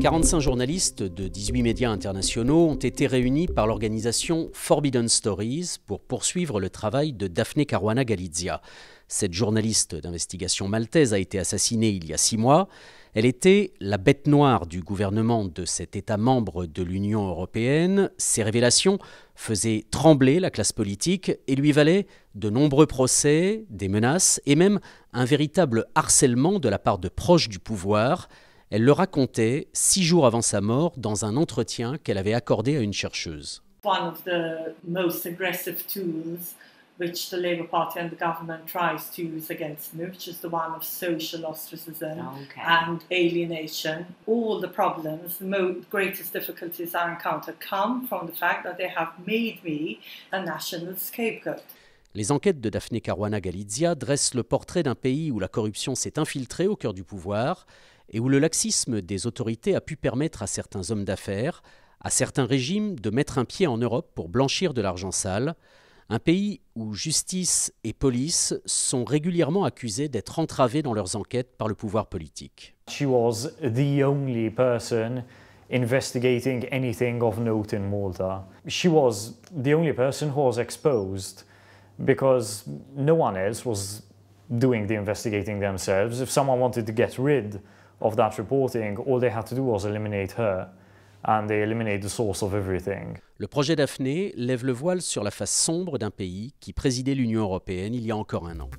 45 journalistes de 18 médias internationaux ont été réunis par l'organisation Forbidden Stories pour poursuivre le travail de Daphne Caruana Galizia. Cette journaliste d'investigation maltaise a été assassinée il y a six mois. Elle était la bête noire du gouvernement de cet État membre de l'Union européenne. Ses révélations faisaient trembler la classe politique et lui valaient de nombreux procès, des menaces et même un véritable harcèlement de la part de proches du pouvoir. Elle le racontait six jours avant sa mort dans un entretien qu'elle avait accordé à une chercheuse which the Labour Party and the government tries to use against me, which is the one of social ostracism oh, and alienation. All the problems, the most, greatest difficulties I encounter come from the fact that they have made me a national scapegoat. Les enquêtes de Daphne Caruana Galizia dressent le portrait d'un pays où la corruption s'est infiltrée au cœur du pouvoir et où le laxisme des autorités a pu permettre à certains hommes d'affaires, à certains régimes de mettre un pied en Europe pour blanchir de l'argent sale. Un pays où justice et police sont régulièrement accusés d'être entravés dans leurs enquêtes par le pouvoir politique. She was the only person investigating anything of note in Malta. She was the only person who was exposed because no one else was doing the investigating themselves. If someone wanted to get rid of that reporting, all they had to do was eliminate her and eliminate the source of everything. Le projet Daphné lève le voile sur la face sombre d'un pays qui présidait l'Union européenne il y a encore un an.